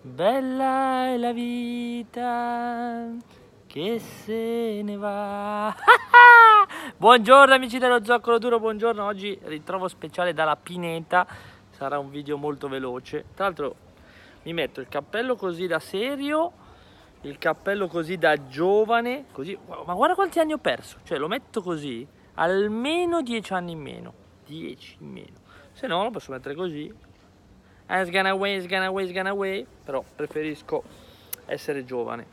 Bella è la vita che se ne va. buongiorno amici dello Zoccolo Duro, buongiorno. Oggi ritrovo speciale dalla Pineta. Sarà un video molto veloce. Tra l'altro mi metto il cappello così da serio, il cappello così da giovane, così. Ma guarda quanti anni ho perso. Cioè lo metto così, almeno 10 anni in meno. 10 in meno. Se no lo posso mettere così, eh, it's gonna away, it's gonna away, it's gonna away. Però preferisco essere giovane.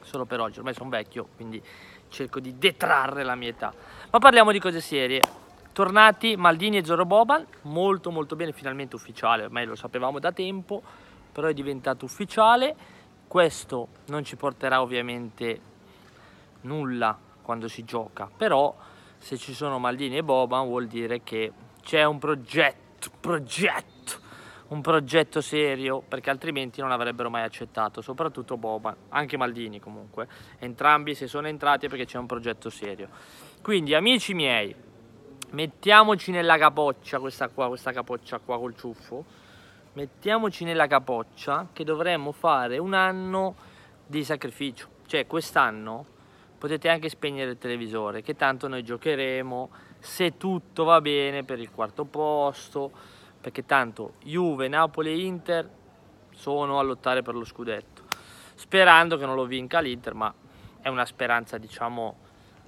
Solo per oggi, ormai sono vecchio, quindi cerco di detrarre la mia età. Ma parliamo di cose serie. Tornati Maldini e Zoro Boban, molto molto bene, finalmente ufficiale, ormai lo sapevamo da tempo, però è diventato ufficiale. Questo non ci porterà ovviamente nulla quando si gioca, però se ci sono Maldini e Boban vuol dire che c'è un progetto, progetto un progetto serio perché altrimenti non avrebbero mai accettato, soprattutto Boban, anche Maldini comunque, entrambi se sono entrati è perché c'è un progetto serio. Quindi amici miei, mettiamoci nella capoccia questa qua, questa capoccia qua col ciuffo, mettiamoci nella capoccia che dovremmo fare un anno di sacrificio, cioè quest'anno potete anche spegnere il televisore, che tanto noi giocheremo se tutto va bene per il quarto posto perché tanto Juve, Napoli e Inter sono a lottare per lo scudetto, sperando che non lo vinca l'Inter, ma è una speranza diciamo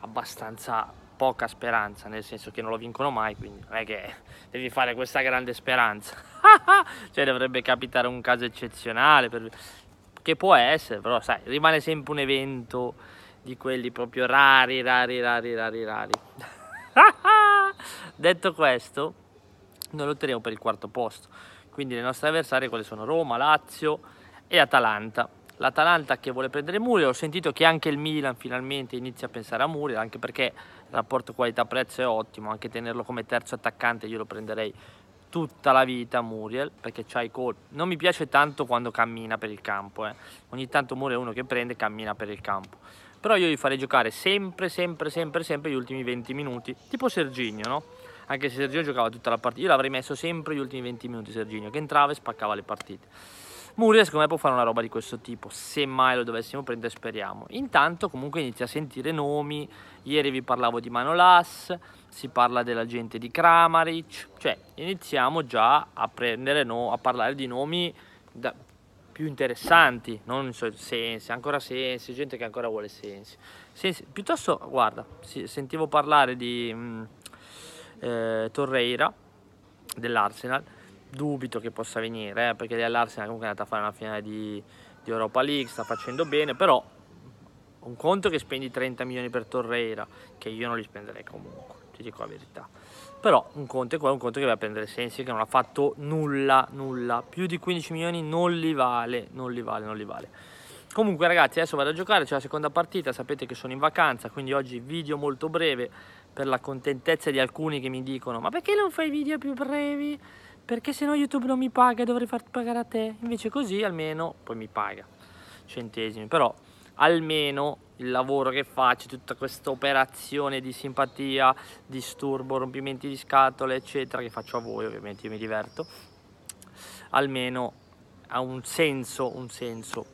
abbastanza poca speranza, nel senso che non lo vincono mai, quindi non è che devi fare questa grande speranza, cioè dovrebbe capitare un caso eccezionale, per... che può essere, però sai, rimane sempre un evento di quelli proprio rari, rari, rari, rari, rari. Detto questo, noi lotteremo per il quarto posto. Quindi le nostre avversarie quelle sono Roma, Lazio e Atalanta. L'Atalanta che vuole prendere Muriel, ho sentito che anche il Milan finalmente inizia a pensare a Muriel, anche perché il rapporto qualità-prezzo è ottimo, anche tenerlo come terzo attaccante io lo prenderei tutta la vita Muriel perché c'ha i colpi. Non mi piace tanto quando cammina per il campo. Eh. Ogni tanto Muriel è uno che prende e cammina per il campo. Però io gli farei giocare sempre, sempre, sempre, sempre gli ultimi 20 minuti. Tipo Serginio, no? anche se Serginio giocava tutta la partita. Io l'avrei messo sempre gli ultimi 20 minuti Serginio, che entrava e spaccava le partite. Muriel secondo me può fare una roba di questo tipo, se mai lo dovessimo prendere speriamo. Intanto comunque inizia a sentire nomi, ieri vi parlavo di Manolas, si parla della gente di Kramaric, cioè iniziamo già a, prendere, no, a parlare di nomi da, più interessanti, non so, sensi, ancora sensi, gente che ancora vuole sensi. sensi piuttosto, guarda, sentivo parlare di... Mh, mm, eh, Torreira dell'Arsenal. Dubito che possa venire, eh, perché l'Arsenal comunque è andata a fare una finale di, di Europa League, sta facendo bene, però un conto che spendi 30 milioni per Torreira, che io non li spenderei comunque, ti dico la verità. Però un conto è quello, un conto che va a prendere Sensi, che non ha fatto nulla, nulla. Più di 15 milioni non li vale, non li vale, non li vale. Comunque ragazzi adesso vado a giocare, c'è la seconda partita, sapete che sono in vacanza, quindi oggi video molto breve per la contentezza di alcuni che mi dicono ma perché non fai video più brevi? Perché sennò YouTube non mi paga e dovrei farti pagare a te. Invece così almeno poi mi paga centesimi, però almeno il lavoro che faccio, tutta questa operazione di simpatia, disturbo, rompimenti di scatole, eccetera, che faccio a voi, ovviamente io mi diverto, almeno ha un senso, un senso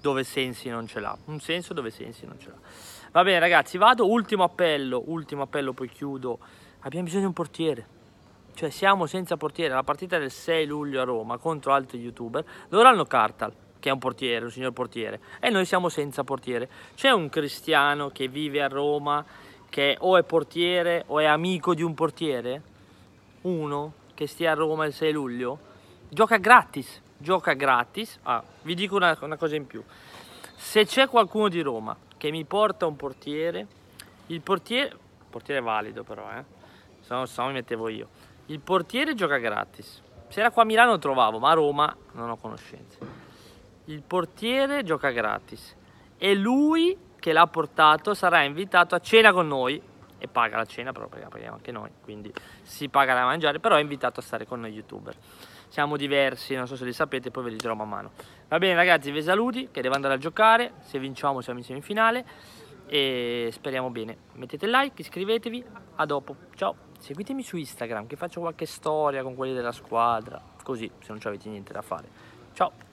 dove sensi non ce l'ha, un senso dove sensi non ce l'ha. Va bene ragazzi, vado, ultimo appello, ultimo appello poi chiudo, abbiamo bisogno di un portiere, cioè siamo senza portiere, la partita del 6 luglio a Roma contro altri youtuber Loro hanno Cartal, che è un portiere, un signor portiere, e noi siamo senza portiere. C'è un cristiano che vive a Roma, che o è portiere o è amico di un portiere, uno che stia a Roma il 6 luglio, gioca gratis, gioca gratis. Ah, vi dico una, una cosa in più. Se c'è qualcuno di Roma che mi porta un portiere, il portiere, portiere valido però, eh? se no, se no mi mettevo io, il portiere gioca gratis. Se era qua a Milano lo trovavo, ma a Roma non ho conoscenze. Il portiere gioca gratis e lui che l'ha portato sarà invitato a cena con noi e paga la cena però perché la paghiamo anche noi, quindi si paga da mangiare, però è invitato a stare con noi youtuber. Siamo diversi, non so se li sapete, poi ve li dirò man mano. Va bene ragazzi, vi saluti, che devo andare a giocare, se vinciamo siamo in semifinale e speriamo bene. Mettete like, iscrivetevi, a dopo, ciao! Seguitemi su Instagram che faccio qualche storia con quelli della squadra, così se non avete niente da fare. Ciao!